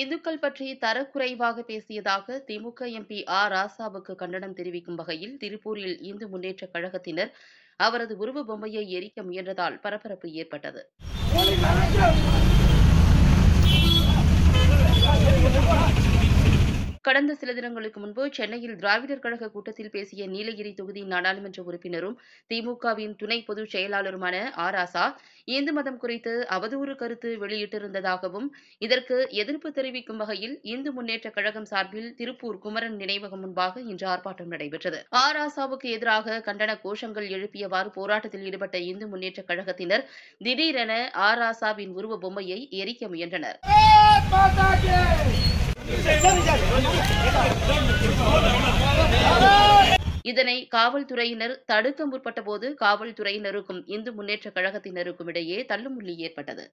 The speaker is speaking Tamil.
இந்துக்கள் பற்றி தரக்குறைவாக பேசியதாக திமுக எம்பி ஆ ராசாவுக்கு கண்டனம் தெரிவிக்கும் வகையில் திருப்பூரில் இந்து முன்னேற்ற கழகத்தினர் அவரது உருவ பொம்மையை எரிக்க முயன்றதால் பரபரப்பு ஏற்பட்டது கடந்த சில தினங்களுக்கு முன்பு சென்னையில் திராவிடர் கழக கூட்டத்தில் பேசிய நீலகிரி தொகுதி நாடாளுமன்ற உறுப்பினரும் திமுகவின் துணை பொதுச் செயலாளருமான ஆர் இந்து மதம் குறித்து அவதூறு கருத்து வெளியிட்டிருந்ததாகவும் இதற்கு எதிர்ப்பு தெரிவிக்கும் வகையில் இந்து முன்னேற்ற கழகம் சார்பில் திருப்பூர் குமரன் நினைவகம் முன்பாக இன்று ஆர்ப்பாட்டம் நடைபெற்றது ஆர் எதிராக கண்டன கோஷங்கள் எழுப்பியவாறு போராட்டத்தில் ஈடுபட்ட இந்து முன்னேற்ற கழகத்தினர் திடீரென ஆர் உருவ பொம்மையை எரிக்க முயன்றனர் இதனை காவல்துறையினர் தடுக்க முற்பட்டபோது காவல்துறையினருக்கும் இந்து முன்னேற்றக் கழகத்தினருக்கும் இடையே தள்ளுமுள்ளு ஏற்பட்டது